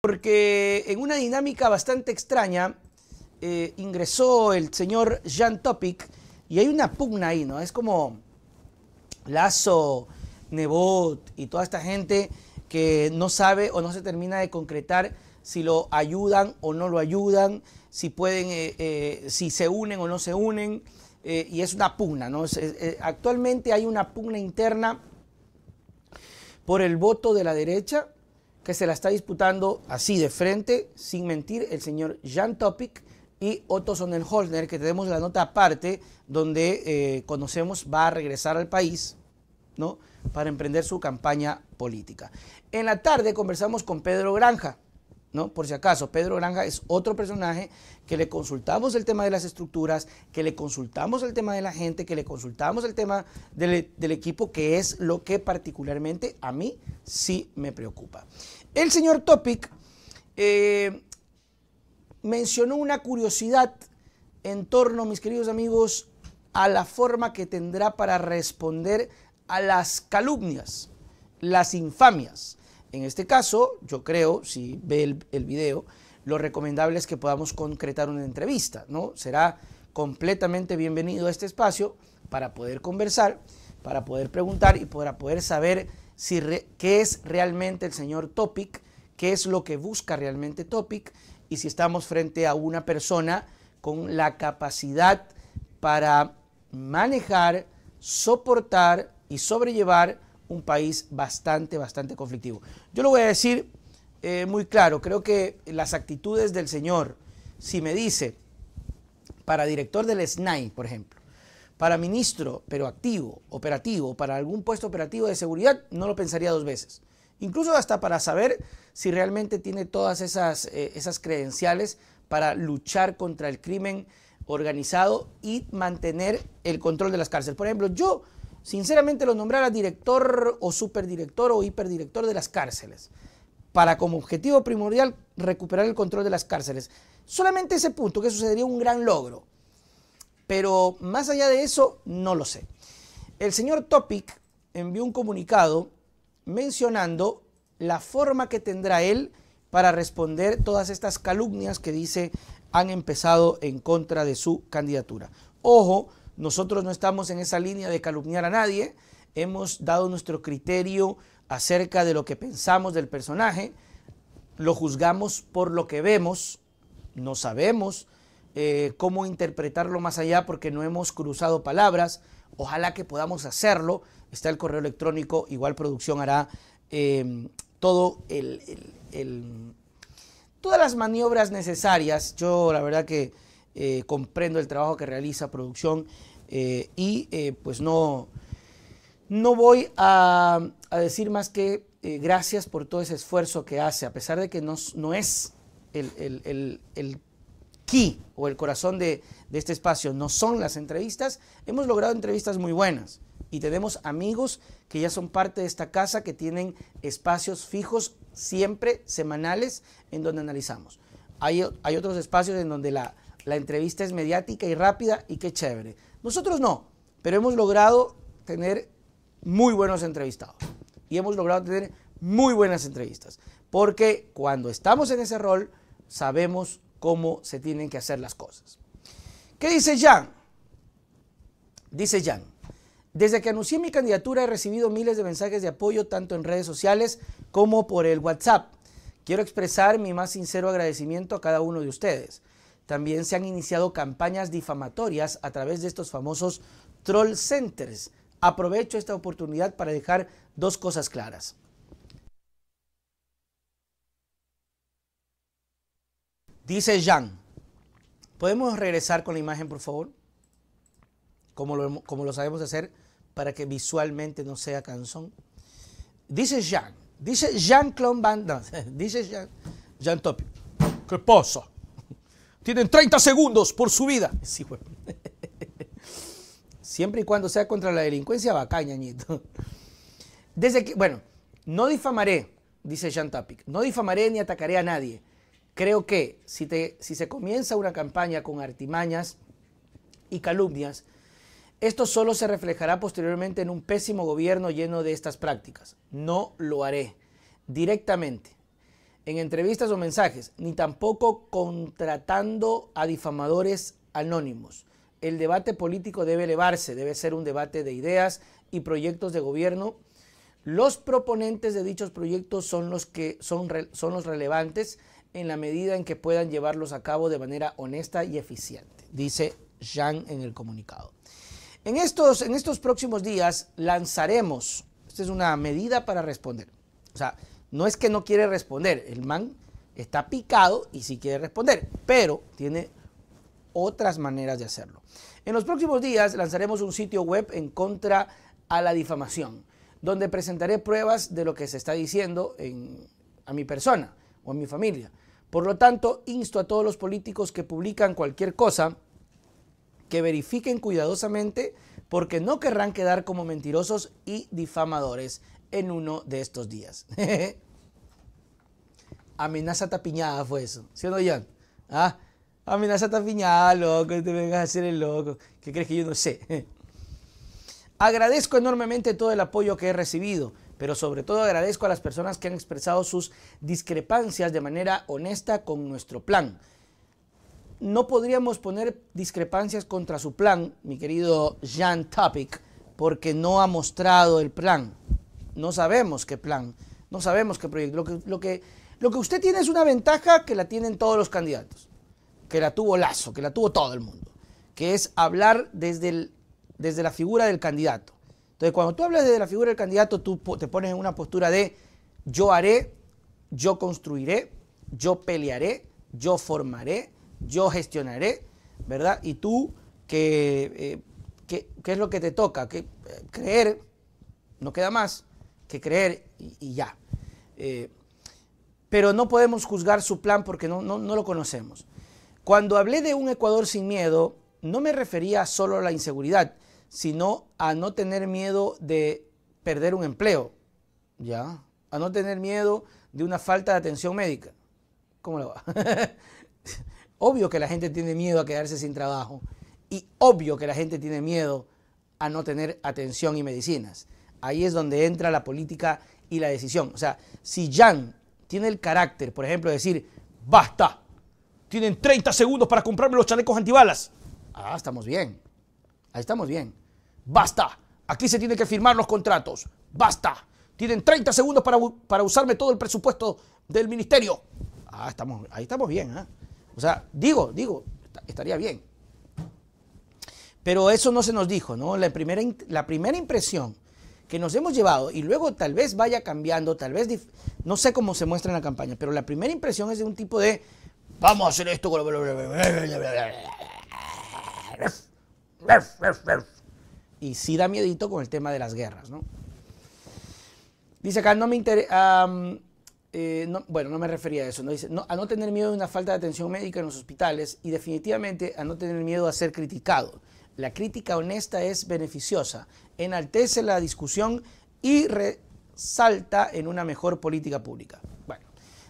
porque en una dinámica bastante extraña eh, ingresó el señor Jean Topic y hay una pugna ahí, ¿no? Es como Lazo, Nebot y toda esta gente que no sabe o no se termina de concretar si lo ayudan o no lo ayudan, si pueden, eh, eh, si se unen o no se unen, y es una pugna, ¿no? actualmente hay una pugna interna por el voto de la derecha que se la está disputando así de frente, sin mentir, el señor Jan Topic y Otto Sonnenholzner, que tenemos la nota aparte, donde eh, conocemos va a regresar al país, ¿no? Para emprender su campaña política. En la tarde conversamos con Pedro Granja, por si acaso, Pedro Granja es otro personaje que le consultamos el tema de las estructuras, que le consultamos el tema de la gente, que le consultamos el tema del, equipo, que es lo que particularmente a mí sí me preocupa. El señor Topic eh, mencionó una curiosidad en torno, mis queridos amigos, a la forma que tendrá para responder a las calumnias, las infamias. En este caso, yo creo, si ve el, video, lo recomendable es que podamos concretar una entrevista, ¿no? Será completamente bienvenido a este espacio para poder conversar, para poder preguntar y para poder saber si qué es realmente el señor Topic, qué es lo que busca realmente Topic y si estamos frente a una persona con la capacidad para manejar, soportar y sobrellevar un país bastante, bastante conflictivo. Yo lo voy a decir eh, muy claro, creo que las actitudes del señor, si me dice, para director del SNAI, por ejemplo, para ministro, pero activo, operativo, para algún puesto operativo de seguridad, no lo pensaría dos veces. Incluso hasta para saber si realmente tiene todas esas, eh, esas credenciales para luchar contra el crimen organizado y mantener el control de las cárceles. Por ejemplo, yo sinceramente lo nombrara director o superdirector o hiperdirector de las cárceles, para como objetivo primordial recuperar el control de las cárceles. Solamente ese punto, que sucedería un gran logro. Pero más allá de eso, no lo sé. El señor Topic envió un comunicado mencionando la forma que tendrá él para responder todas estas calumnias que dice han empezado en contra de su candidatura. Ojo, nosotros no estamos en esa línea de calumniar a nadie, hemos dado nuestro criterio acerca de lo que pensamos del personaje, lo juzgamos por lo que vemos, no sabemos eh, cómo interpretarlo más allá porque no hemos cruzado palabras, ojalá que podamos hacerlo, está el correo electrónico, igual producción hará em, todo el, todas las maniobras necesarias, yo la verdad que... Eh, comprendo el trabajo que realiza producción eh, y eh, pues no, no voy a, decir más que eh, gracias por todo ese esfuerzo que hace, a pesar de que no, es el, el, key o el corazón de, este espacio, no son las entrevistas, hemos logrado entrevistas muy buenas y tenemos amigos que ya son parte de esta casa, que tienen espacios fijos siempre, semanales, en donde analizamos. hay otros espacios en donde la, la entrevista es mediática y rápida y qué chévere. Nosotros no, pero hemos logrado tener muy buenos entrevistados y hemos logrado tener muy buenas entrevistas, porque cuando estamos en ese rol sabemos cómo se tienen que hacer las cosas. ¿Qué dice Jan? Dice Jan, desde que anuncié mi candidatura he recibido miles de mensajes de apoyo tanto en redes sociales como por el WhatsApp. Quiero expresar mi más sincero agradecimiento a cada uno de ustedes. También se han iniciado campañas difamatorias a través de estos famosos troll centers. Aprovecho esta oportunidad para dejar dos cosas claras. Dice Jean, ¿podemos regresar con la imagen, por favor? Como lo, sabemos hacer para que visualmente no sea canzón. Dice Jean, dice Jean-Claude dice Jean, Jean Topio, ¿qué pasa? Tienen 30 segundos por su vida. Sí, Siempre y cuando sea contra la delincuencia, bacaña ñañito. Desde que, bueno, no difamaré, dice Jean Tapic, no difamaré ni atacaré a nadie. Creo que si, te, si se comienza una campaña con artimañas y calumnias, esto solo se reflejará posteriormente en un pésimo gobierno lleno de estas prácticas. No lo haré directamente en entrevistas o mensajes, ni tampoco contratando a difamadores anónimos. El debate político debe elevarse, debe ser un debate de ideas y proyectos de gobierno. Los proponentes de dichos proyectos son los que son, los relevantes en la medida en que puedan llevarlos a cabo de manera honesta y eficiente, dice Jean en el comunicado. En estos, en estos próximos días lanzaremos, esta es una medida para responder, o sea, no es que no quiere responder, el man está picado y sí quiere responder, pero tiene otras maneras de hacerlo. En los próximos días lanzaremos un sitio web en contra a la difamación, donde presentaré pruebas de lo que se está diciendo a mi persona o a mi familia. Por lo tanto, insto a todos los políticos que publican cualquier cosa que verifiquen cuidadosamente porque no querrán quedar como mentirosos y difamadores en uno de estos días. Amenaza tapiñada fue eso, ¿sí o ah, Amenaza tapiñada, loco, te vengas a hacer el loco. ¿Qué crees que yo no sé? Agradezco enormemente todo el apoyo que he recibido, pero sobre todo agradezco a las personas que han expresado sus discrepancias de manera honesta con nuestro plan. No podríamos poner discrepancias contra su plan, mi querido Jean Topic, porque no ha mostrado el plan no sabemos qué plan, no sabemos qué proyecto. Lo que, lo que, lo que usted tiene es una ventaja que la tienen todos los candidatos, que la tuvo Lazo, que la tuvo todo el mundo, que es hablar desde, el, desde la figura del candidato. Entonces, cuando tú hablas desde la figura del candidato, tú te pones en una postura de yo haré, yo construiré, yo pelearé, yo formaré, yo gestionaré, ¿verdad? Y tú, ¿qué eh, qué es lo que te toca? Que, eh, creer, no queda más, que creer y, ya. Eh, pero no podemos juzgar su plan porque no, lo conocemos. Cuando hablé de un Ecuador sin miedo, no me refería solo a la inseguridad, sino a no tener miedo de perder un empleo, ¿ya? A no tener miedo de una falta de atención médica. ¿Cómo le va? obvio que la gente tiene miedo a quedarse sin trabajo y obvio que la gente tiene miedo a no tener atención y medicinas. Ahí es donde entra la política y la decisión. O sea, si Jan tiene el carácter, por ejemplo, de decir, basta, tienen 30 segundos para comprarme los chalecos antibalas. Ah, estamos bien. Ahí estamos bien. Basta, aquí se tienen que firmar los contratos. Basta, tienen 30 segundos para, usarme todo el presupuesto del ministerio. Ah, estamos, ahí estamos bien. ¿ah? O sea, digo, digo, estaría bien. Pero eso no se nos dijo, ¿no? La primera, la primera impresión que nos hemos llevado y luego tal vez vaya cambiando, tal vez, no sé cómo se muestra en la campaña, pero la primera impresión es de un tipo de, vamos a hacer esto, y sí da miedito con el tema de las guerras, ¿no? Dice acá, no me interesa... Eh, bueno, no me refería a eso. ¿no? Dice, no, a no tener miedo de una falta de atención médica en los hospitales y definitivamente a no tener miedo a ser criticado. La crítica honesta es beneficiosa, enaltece la discusión y resalta en una mejor política pública. Bueno,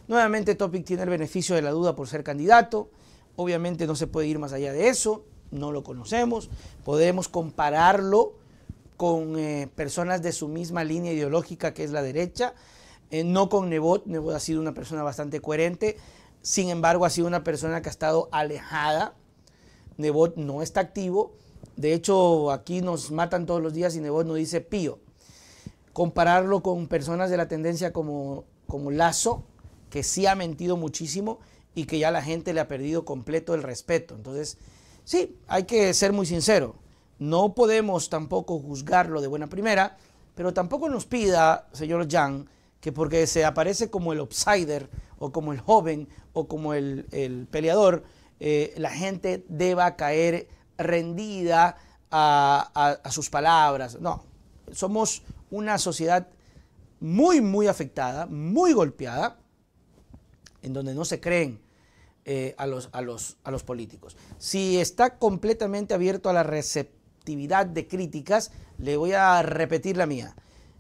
nuevamente Topic tiene el beneficio de la duda por ser candidato, obviamente no se puede ir más allá de eso, no lo conocemos, podemos compararlo con eh, personas de su misma línea ideológica que es la derecha, eh, no con Nebot, Nebot ha sido una persona bastante coherente, sin embargo ha sido una persona que ha estado alejada, Nebot no está activo, de hecho, aquí nos matan todos los días y Nebot nos dice pío. Compararlo con personas de la tendencia como, como Lazo, que sí ha mentido muchísimo y que ya la gente le ha perdido completo el respeto. Entonces, sí, hay que ser muy sincero. No podemos tampoco juzgarlo de buena primera, pero tampoco nos pida, señor Yang, que porque se aparece como el outsider o como el joven o como el, peleador, eh, la gente deba caer rendida a, sus palabras. No, somos una sociedad muy, muy afectada, muy golpeada, en donde no se creen eh, a los políticos. Si está completamente abierto a la receptividad de críticas, le voy a repetir la mía.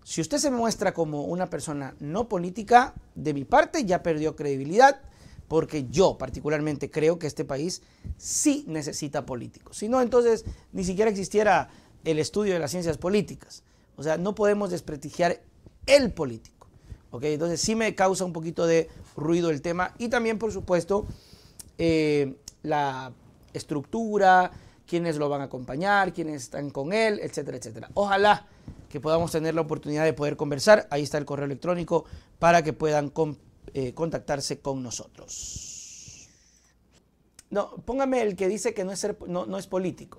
Si usted se muestra como una persona no política, de mi parte ya perdió credibilidad, porque yo particularmente creo que este país sí necesita políticos. Si no, entonces ni siquiera existiera el estudio de las ciencias políticas. O sea, no podemos desprestigiar el político. Entonces sí me causa un poquito de ruido el tema y también, por supuesto, eh, la estructura, quiénes lo van a acompañar, quiénes están con él, etcétera, etcétera. Ojalá que podamos tener la oportunidad de poder conversar. Ahí está el correo electrónico para que puedan compartir eh, contactarse con nosotros. No, póngame el que dice que no es, ser, no, es político.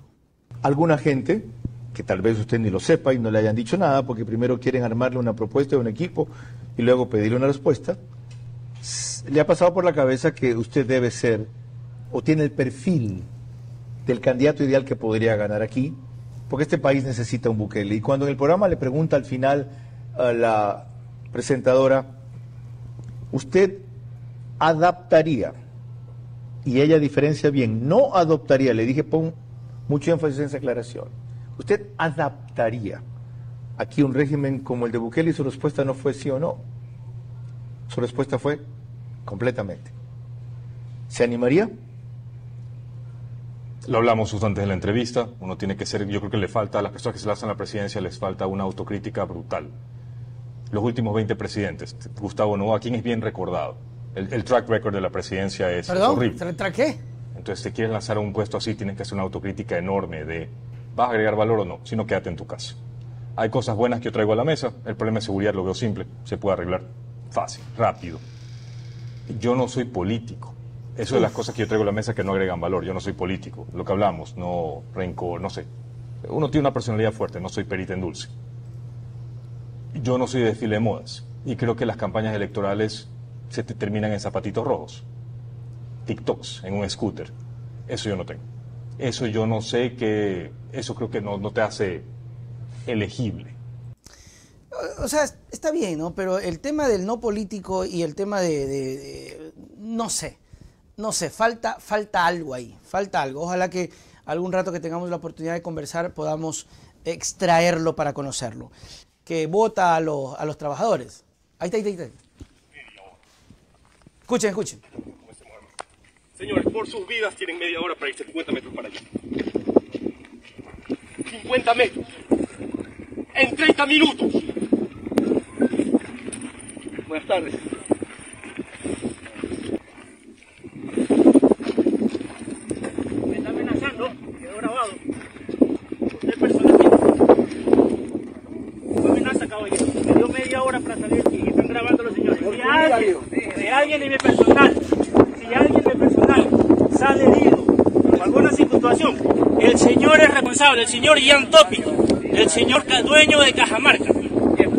Alguna gente, que tal vez usted ni lo sepa y no le hayan dicho nada, porque primero quieren armarle una propuesta de un equipo y luego pedirle una respuesta, le ha pasado por la cabeza que usted debe ser o tiene el perfil del candidato ideal que podría ganar aquí, porque este país necesita un Bukele. Y cuando en el programa le pregunta al final a la presentadora, usted adaptaría, y ella diferencia bien, no adoptaría, le dije pon mucho énfasis en esa aclaración, usted adaptaría aquí un régimen como el de Bukele y su respuesta no fue sí o no, su respuesta fue completamente. ¿Se animaría? Lo hablamos justo antes de la entrevista. Uno tiene que ser, yo creo que le falta a las personas que se lanzan a la presidencia, les falta una autocrítica brutal los últimos 20 presidentes. Gustavo a quien es bien recordado. El, track record de la presidencia es ¿Perdón? horrible. Entonces, si quieres lanzar un puesto así, tienes que hacer una autocrítica enorme de, ¿vas a agregar valor o no? Si no, quédate en tu casa. Hay cosas buenas que yo traigo a la mesa. El problema de seguridad lo veo simple. Se puede arreglar fácil, rápido. Yo no soy político. Eso de las cosas que yo traigo a la mesa que no agregan valor. Yo no soy político. Lo que hablamos, no rencor, no sé. Uno tiene una personalidad fuerte, no soy perita en dulce yo no soy de desfile de modas y creo que las campañas electorales se terminan en zapatitos rojos, TikToks, en un scooter. Eso yo no tengo. Eso yo no sé que, eso creo que no, te hace elegible. O sea, está bien, ¿no? Pero el tema del no político y el tema de, no sé, no sé, falta, falta algo ahí, falta algo. Ojalá que algún rato que tengamos la oportunidad de conversar podamos extraerlo para conocerlo que vota a los, a los trabajadores. Ahí está, ahí está, ahí está. Escuchen, escuchen. Señores, por sus vidas tienen media hora para irse 50 metros para allá. 50 metros. En 30 minutos. Buenas tardes. Si alguien, de mi personal, si alguien de personal sale herido por alguna situación, el señor es responsable, el señor Ian Topi, el señor dueño de Cajamarca,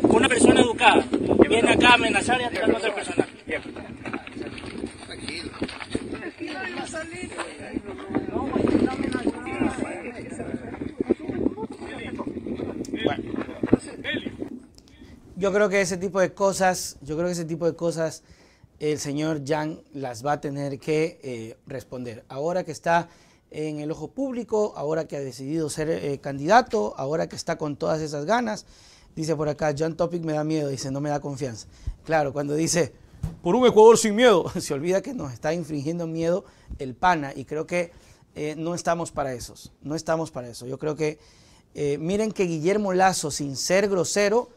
una persona educada, viene acá a amenazar y a tirar con el personal. Tranquilo. yo creo que ese tipo de cosas, yo creo que ese tipo de cosas el señor Jan las va a tener que eh, responder. Ahora que está en el ojo público, ahora que ha decidido ser eh, candidato, ahora que está con todas esas ganas, dice por acá, John Topic me da miedo, dice, no me da confianza. Claro, cuando dice, por un Ecuador sin miedo, se olvida que nos está infringiendo miedo el pana y creo que eh, no estamos para esos, no estamos para eso. Yo creo que, miren que Guillermo Lazo, sin ser grosero,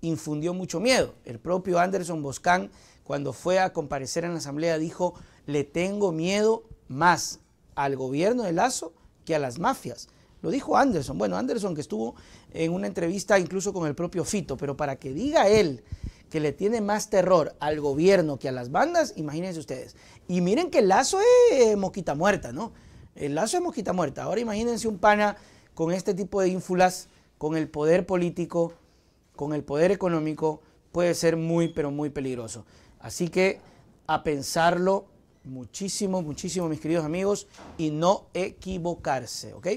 infundió mucho miedo. El propio Anderson Boscán, cuando fue a comparecer en la Asamblea, dijo, le tengo miedo más al gobierno de Lazo que a las mafias. Lo dijo Anderson. Bueno, Anderson que estuvo en una entrevista incluso con el propio Fito, pero para que diga él que le tiene más terror al gobierno que a las bandas, imagínense ustedes. Y miren que el Lazo es moquita muerta, ¿no? El Lazo es moquita muerta. Ahora imagínense un pana con este tipo de ínfulas, con el poder político, con el poder económico puede ser muy, pero muy peligroso. Así que a pensarlo muchísimo, muchísimo, mis queridos amigos, y no equivocarse, ¿ok?